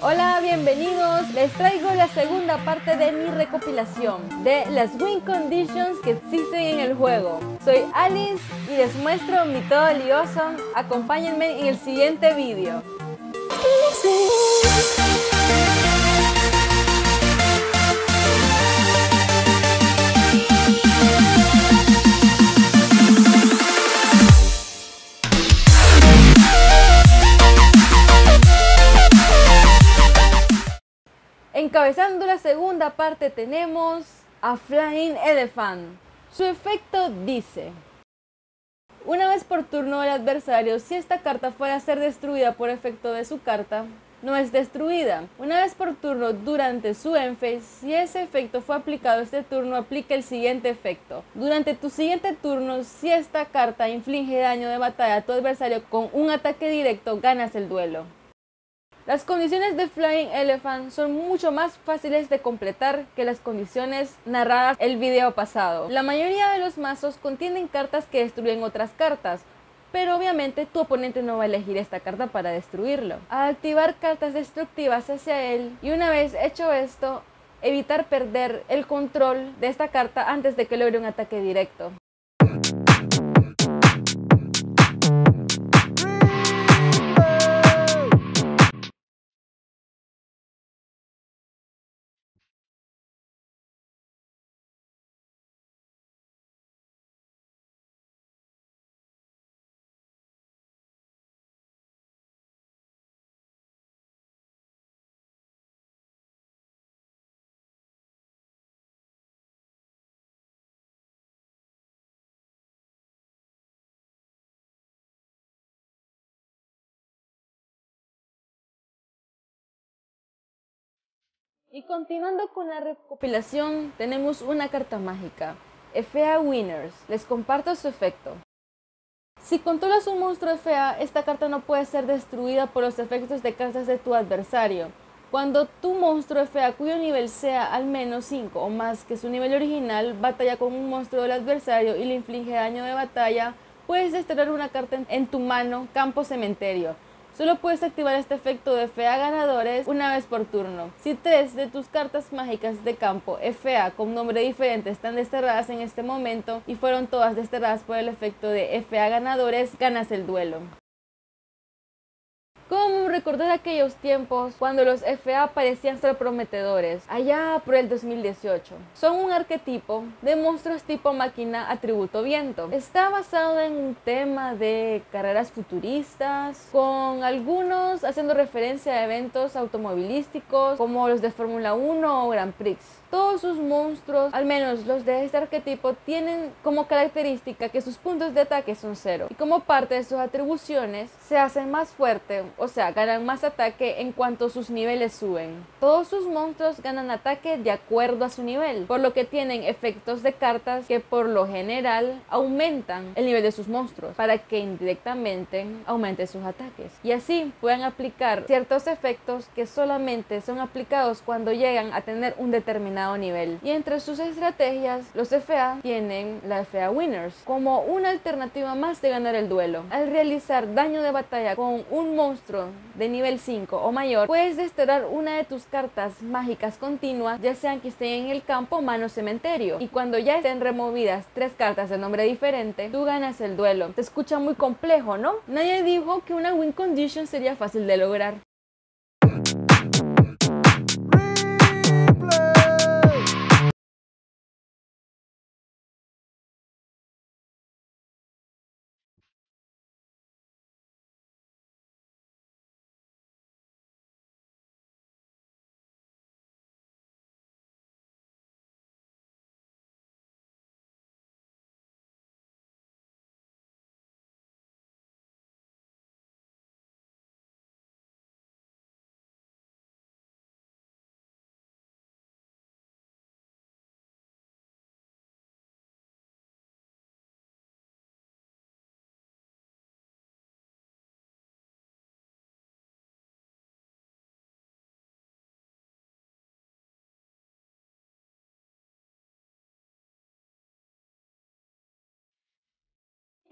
Hola, bienvenidos. Les traigo la segunda parte de mi recopilación de las win conditions que existen en el juego. Soy Alice y les muestro mi todo lioso. Acompáñenme en el siguiente vídeo. Encabezando la segunda parte tenemos a Flying Elephant. Su efecto dice, una vez por turno el adversario, si esta carta fuera a ser destruida por efecto de su carta, no es destruida. Una vez por turno durante su enfe, si ese efecto fue aplicado este turno, aplica el siguiente efecto. Durante tu siguiente turno, si esta carta inflige daño de batalla a tu adversario con un ataque directo, ganas el duelo. Las condiciones de Flying Elephant son mucho más fáciles de completar que las condiciones narradas el video pasado. La mayoría de los mazos contienen cartas que destruyen otras cartas, pero obviamente tu oponente no va a elegir esta carta para destruirlo. activar cartas destructivas hacia él, y una vez hecho esto, evitar perder el control de esta carta antes de que logre un ataque directo. Y continuando con la recopilación, tenemos una carta mágica. Efea Winners. Les comparto su efecto. Si controlas un monstruo Efea, esta carta no puede ser destruida por los efectos de cartas de tu adversario. Cuando tu monstruo Efea, cuyo nivel sea al menos 5 o más que su nivel original, batalla con un monstruo del adversario y le inflige daño de batalla, puedes desterrar una carta en tu mano, campo, cementerio. Solo puedes activar este efecto de FA ganadores una vez por turno. Si tres de tus cartas mágicas de campo FA con nombre diferente están desterradas en este momento y fueron todas desterradas por el efecto de FA ganadores, ganas el duelo. ¿Cómo recordar aquellos tiempos cuando los FA parecían ser prometedores, allá por el 2018? Son un arquetipo de monstruos tipo máquina atributo viento. Está basado en un tema de carreras futuristas, con algunos haciendo referencia a eventos automovilísticos como los de Fórmula 1 o Grand Prix. Todos sus monstruos, al menos los de este arquetipo, tienen como característica que sus puntos de ataque son cero y como parte de sus atribuciones se hacen más fuertes o sea, ganan más ataque en cuanto sus niveles suben. Todos sus monstruos ganan ataque de acuerdo a su nivel, por lo que tienen efectos de cartas que por lo general aumentan el nivel de sus monstruos para que indirectamente aumenten sus ataques. Y así puedan aplicar ciertos efectos que solamente son aplicados cuando llegan a tener un determinado nivel. Y entre sus estrategias, los FA tienen la FA Winners como una alternativa más de ganar el duelo. Al realizar daño de batalla con un monstruo de nivel 5 o mayor, puedes desterrar una de tus cartas mágicas continuas, ya sean que estén en el campo mano o cementerio. Y cuando ya estén removidas tres cartas de nombre diferente, tú ganas el duelo. Te escucha muy complejo, ¿no? Nadie dijo que una win condition sería fácil de lograr.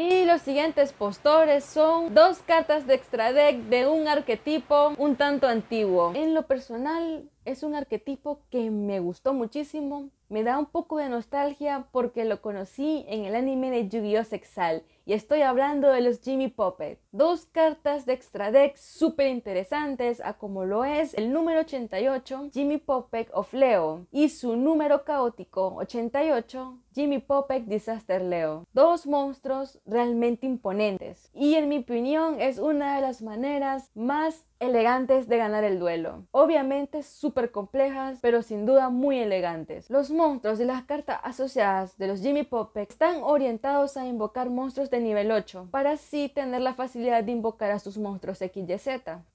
Y los siguientes postores son dos cartas de extra deck de un arquetipo un tanto antiguo. En lo personal es un arquetipo que me gustó muchísimo me da un poco de nostalgia porque lo conocí en el anime de Yu-Gi-Oh! Sexal y estoy hablando de los Jimmy Poppet. Dos cartas de extra deck súper interesantes a como lo es el número 88 Jimmy Puppet of Leo y su número caótico 88 Jimmy Puppet Disaster Leo. Dos monstruos realmente imponentes y en mi opinión es una de las maneras más elegantes de ganar el duelo. Obviamente súper complejas pero sin duda muy elegantes. Los monstruos de las cartas asociadas de los Jimmy popek están orientados a invocar monstruos de nivel 8, para así tener la facilidad de invocar a sus monstruos XYZ.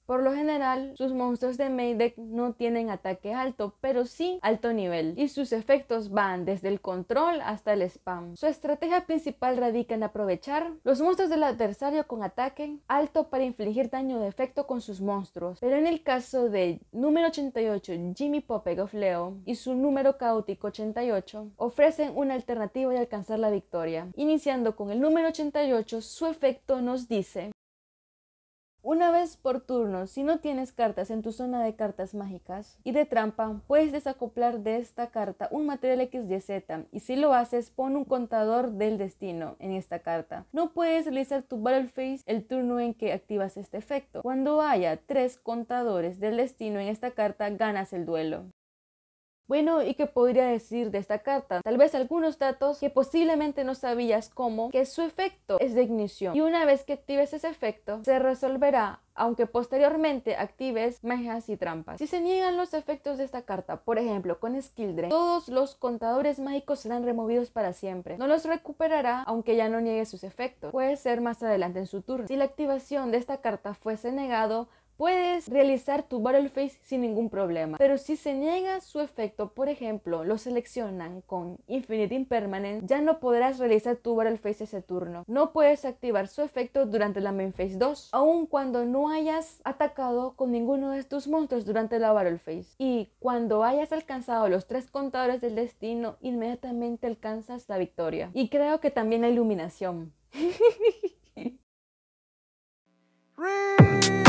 Por lo general, sus monstruos de Maydeck no tienen ataque alto, pero sí alto nivel, y sus efectos van desde el control hasta el spam. Su estrategia principal radica en aprovechar los monstruos del adversario con ataque alto para infligir daño de efecto con sus monstruos, pero en el caso del número 88 Jimmy Popegofleo of Leo y su número caótico 88 ofrecen una alternativa de alcanzar la victoria. Iniciando con el número 88, su efecto nos dice una vez por turno, si no tienes cartas en tu zona de cartas mágicas y de trampa, puedes desacoplar de esta carta un material XYZ y si lo haces, pon un contador del destino en esta carta. No puedes realizar tu Battle Phase el turno en que activas este efecto. Cuando haya tres contadores del destino en esta carta, ganas el duelo. Bueno, ¿y qué podría decir de esta carta? Tal vez algunos datos que posiblemente no sabías cómo. que su efecto es de ignición y una vez que actives ese efecto se resolverá aunque posteriormente actives magias y trampas. Si se niegan los efectos de esta carta, por ejemplo con Skildren, todos los contadores mágicos serán removidos para siempre. No los recuperará aunque ya no niegue sus efectos. Puede ser más adelante en su turno. Si la activación de esta carta fuese negado, Puedes realizar tu Battle Face sin ningún problema, pero si se niega su efecto, por ejemplo, lo seleccionan con Infinite Impermanence, ya no podrás realizar tu Battle Face ese turno. No puedes activar su efecto durante la Main Phase 2, aun cuando no hayas atacado con ninguno de tus monstruos durante la Battle Face, Y cuando hayas alcanzado los tres contadores del destino, inmediatamente alcanzas la victoria. Y creo que también la iluminación.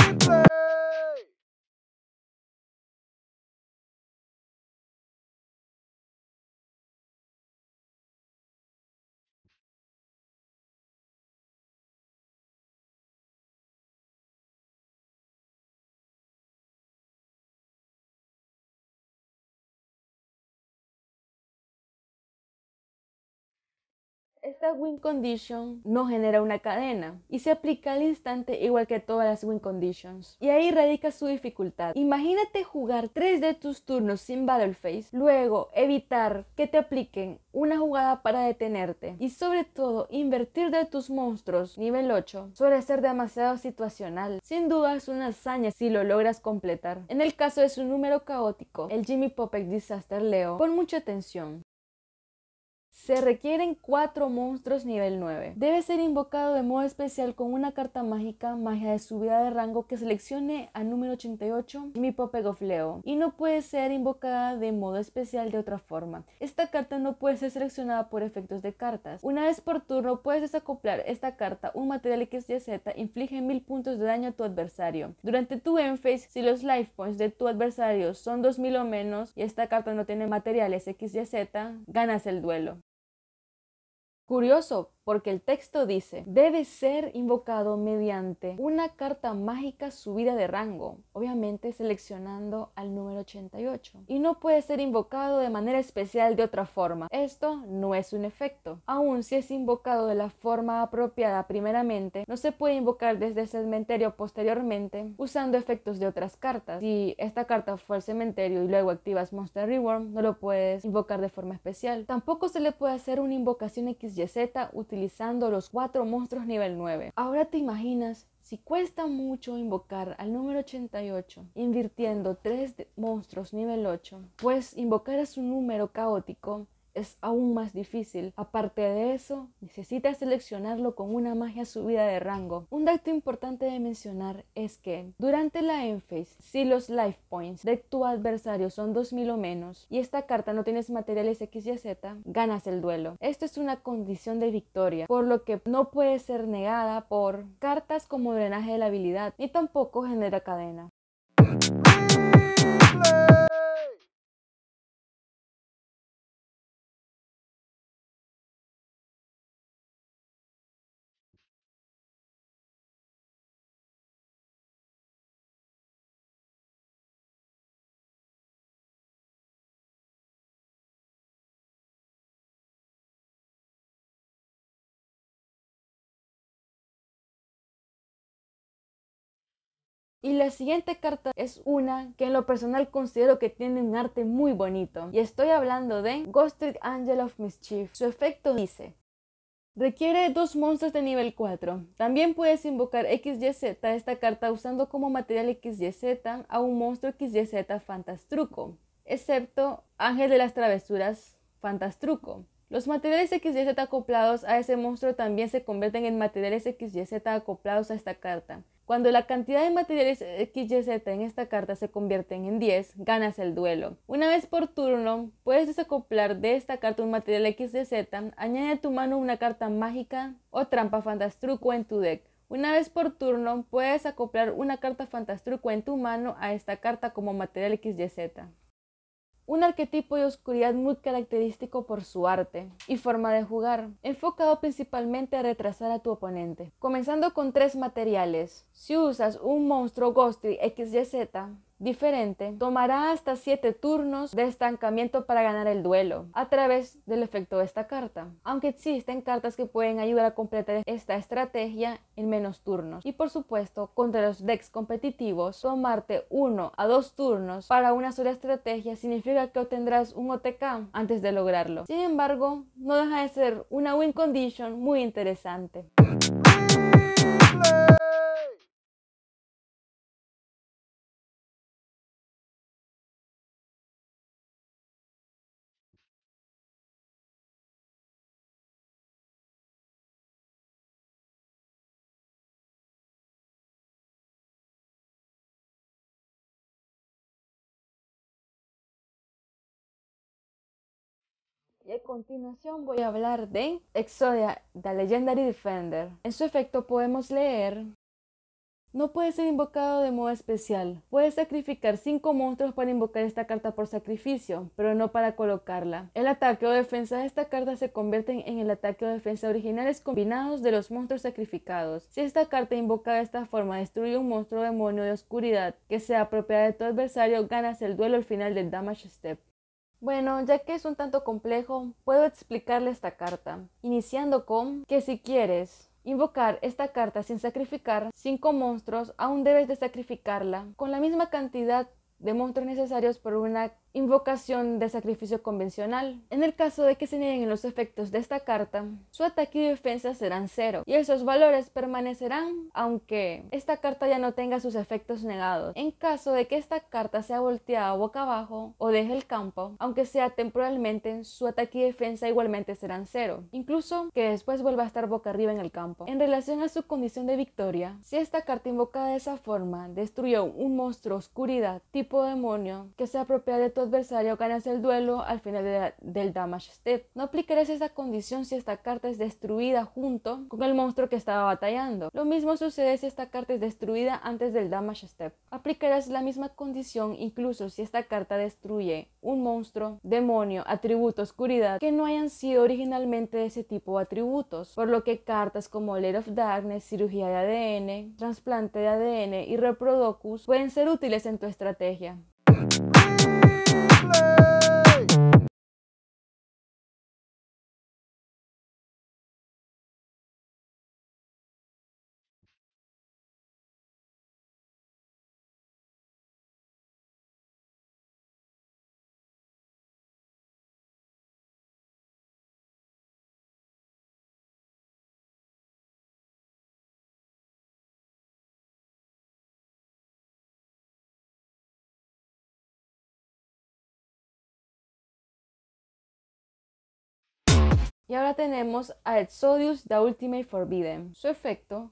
Esta win condition no genera una cadena y se aplica al instante igual que todas las win conditions. Y ahí radica su dificultad. Imagínate jugar 3 de tus turnos sin battle face, luego evitar que te apliquen una jugada para detenerte y sobre todo invertir de tus monstruos nivel 8 suele ser demasiado situacional. Sin duda es una hazaña si lo logras completar. En el caso de su número caótico, el Jimmy Popek Disaster Leo, con mucha atención. Se requieren 4 monstruos nivel 9. Debe ser invocado de modo especial con una carta mágica, magia de subida de rango que seleccione a número 88, mi Popegofleo, y no puede ser invocada de modo especial de otra forma. Esta carta no puede ser seleccionada por efectos de cartas. Una vez por turno puedes desacoplar esta carta, un material Z, inflige 1000 puntos de daño a tu adversario. Durante tu end phase, si los life points de tu adversario son 2000 o menos y esta carta no tiene materiales Z, ganas el duelo. Curioso, porque el texto dice, debe ser invocado mediante una carta mágica subida de rango, obviamente seleccionando al número 88, y no puede ser invocado de manera especial de otra forma. Esto no es un efecto. Aun si es invocado de la forma apropiada primeramente, no se puede invocar desde el cementerio posteriormente usando efectos de otras cartas. Si esta carta fue al cementerio y luego activas Monster Reworm, no lo puedes invocar de forma especial. Tampoco se le puede hacer una invocación XYZ utilizando utilizando los cuatro monstruos nivel 9. Ahora te imaginas si cuesta mucho invocar al número 88 invirtiendo tres monstruos nivel 8, pues invocar a su número caótico es aún más difícil. Aparte de eso, necesitas seleccionarlo con una magia subida de rango. Un dato importante de mencionar es que durante la phase, si los life points de tu adversario son 2000 o menos y esta carta no tienes materiales X y Z, ganas el duelo. Esto es una condición de victoria, por lo que no puede ser negada por cartas como drenaje de la habilidad ni tampoco genera cadena. Y la siguiente carta es una que en lo personal considero que tiene un arte muy bonito. Y estoy hablando de Ghostly Angel of Mischief. Su efecto dice, Requiere dos monstruos de nivel 4. También puedes invocar XYZ esta carta usando como material XYZ a un monstruo XYZ Fantastruco, excepto Ángel de las Travesuras Fantastruco. Los materiales XYZ acoplados a ese monstruo también se convierten en materiales XYZ acoplados a esta carta. Cuando la cantidad de materiales XYZ en esta carta se convierten en 10, ganas el duelo. Una vez por turno, puedes desacoplar de esta carta un material XYZ, añade a tu mano una carta mágica o trampa fantastruco en tu deck. Una vez por turno, puedes acoplar una carta fantastruco en tu mano a esta carta como material XYZ un arquetipo de oscuridad muy característico por su arte y forma de jugar, enfocado principalmente a retrasar a tu oponente. Comenzando con tres materiales. Si usas un monstruo Ghostly XYZ, diferente, tomará hasta 7 turnos de estancamiento para ganar el duelo a través del efecto de esta carta. Aunque existen cartas que pueden ayudar a completar esta estrategia en menos turnos. Y por supuesto, contra los decks competitivos, tomarte 1 a 2 turnos para una sola estrategia significa que obtendrás un OTK antes de lograrlo. Sin embargo, no deja de ser una win condition muy interesante. y a continuación voy a hablar de Exodia, The Legendary Defender. En su efecto podemos leer... No puede ser invocado de modo especial. Puedes sacrificar 5 monstruos para invocar esta carta por sacrificio, pero no para colocarla. El ataque o defensa de esta carta se convierten en el ataque o defensa originales combinados de los monstruos sacrificados. Si esta carta invocada de esta forma destruye un monstruo demonio de oscuridad que sea propiedad de tu adversario, ganas el duelo al final del Damage Step. Bueno, ya que es un tanto complejo, puedo explicarle esta carta, iniciando con que si quieres invocar esta carta sin sacrificar cinco monstruos, aún debes de sacrificarla con la misma cantidad de monstruos necesarios por una invocación de sacrificio convencional. En el caso de que se nieguen los efectos de esta carta, su ataque y defensa serán cero y esos valores permanecerán aunque esta carta ya no tenga sus efectos negados. En caso de que esta carta sea volteada boca abajo o deje el campo, aunque sea temporalmente, su ataque y defensa igualmente serán cero, incluso que después vuelva a estar boca arriba en el campo. En relación a su condición de victoria, si esta carta invocada de esa forma destruyó un monstruo oscuridad tipo demonio que se apropia de todo adversario ganas el duelo al final del damage step. No aplicarás esa condición si esta carta es destruida junto con el monstruo que estaba batallando. Lo mismo sucede si esta carta es destruida antes del damage step. Aplicarás la misma condición incluso si esta carta destruye un monstruo, demonio, atributo, oscuridad que no hayan sido originalmente de ese tipo de atributos, por lo que cartas como Lair of Darkness, cirugía de ADN, trasplante de ADN y Reprodocus pueden ser útiles en tu estrategia. Lovely. Y ahora tenemos a Exodus The Ultimate Forbidden. Su efecto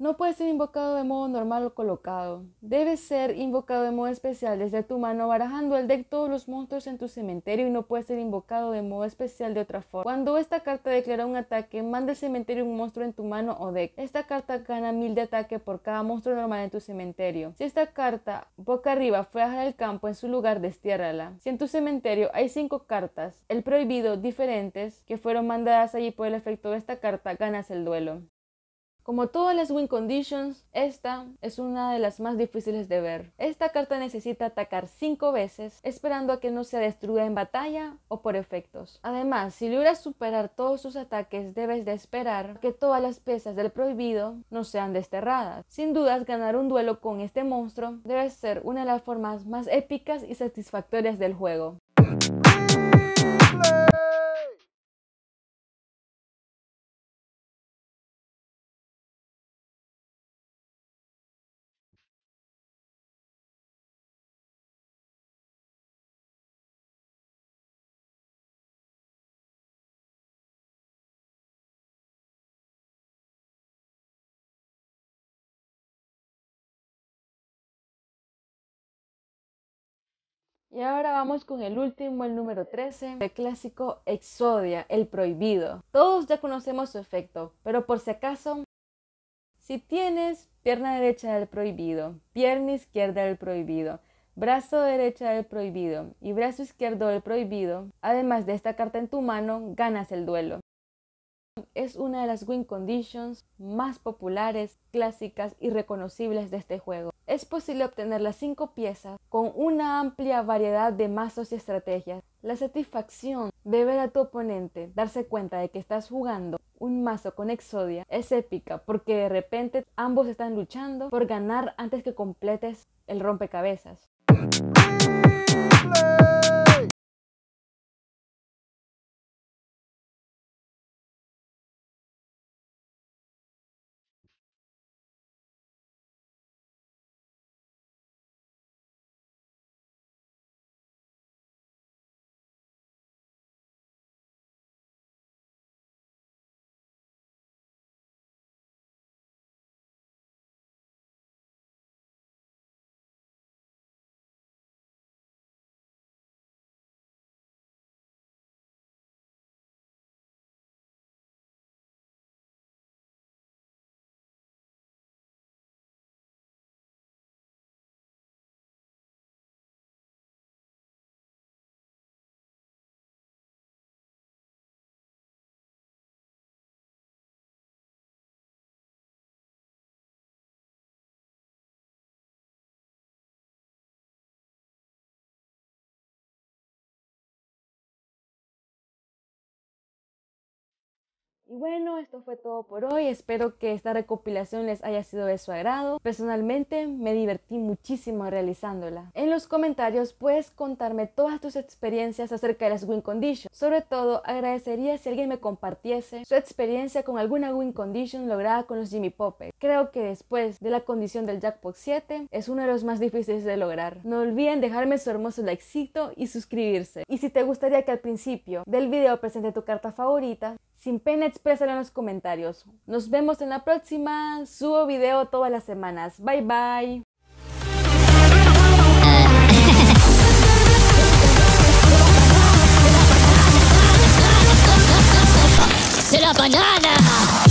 no puede ser invocado de modo normal o colocado. Debe ser invocado de modo especial desde tu mano, barajando el deck todos los monstruos en tu cementerio y no puede ser invocado de modo especial de otra forma. Cuando esta carta declara un ataque, manda al cementerio un monstruo en tu mano o deck. Esta carta gana 1000 de ataque por cada monstruo normal en tu cementerio. Si esta carta boca arriba fue a del campo, en su lugar destiérrala. Si en tu cementerio hay 5 cartas, el prohibido diferentes, que fueron mandadas allí por el efecto de esta carta, ganas el duelo. Como todas las win conditions, esta es una de las más difíciles de ver. Esta carta necesita atacar 5 veces, esperando a que no sea destruida en batalla o por efectos. Además, si logras superar todos sus ataques, debes de esperar que todas las piezas del prohibido no sean desterradas. Sin dudas, ganar un duelo con este monstruo debe ser una de las formas más épicas y satisfactorias del juego. Y ahora vamos con el último, el número 13, el clásico Exodia, el prohibido. Todos ya conocemos su efecto, pero por si acaso, si tienes pierna derecha del prohibido, pierna izquierda del prohibido, brazo derecha del prohibido y brazo izquierdo del prohibido, además de esta carta en tu mano, ganas el duelo. Es una de las win conditions más populares, clásicas y reconocibles de este juego. Es posible obtener las 5 piezas con una amplia variedad de mazos y estrategias. La satisfacción de ver a tu oponente darse cuenta de que estás jugando un mazo con Exodia es épica porque de repente ambos están luchando por ganar antes que completes el rompecabezas. Y bueno, esto fue todo por hoy. Espero que esta recopilación les haya sido de su agrado. Personalmente me divertí muchísimo realizándola. En los comentarios puedes contarme todas tus experiencias acerca de las win conditions. Sobre todo, agradecería si alguien me compartiese su experiencia con alguna win condition lograda con los Jimmy Poppets. Creo que después de la condición del Jackpot 7 es uno de los más difíciles de lograr. No olviden dejarme su hermoso likecito y suscribirse. Y si te gustaría que al principio del video presente tu carta favorita, sin pena expresar en los comentarios. Nos vemos en la próxima. Subo video todas las semanas. Bye bye.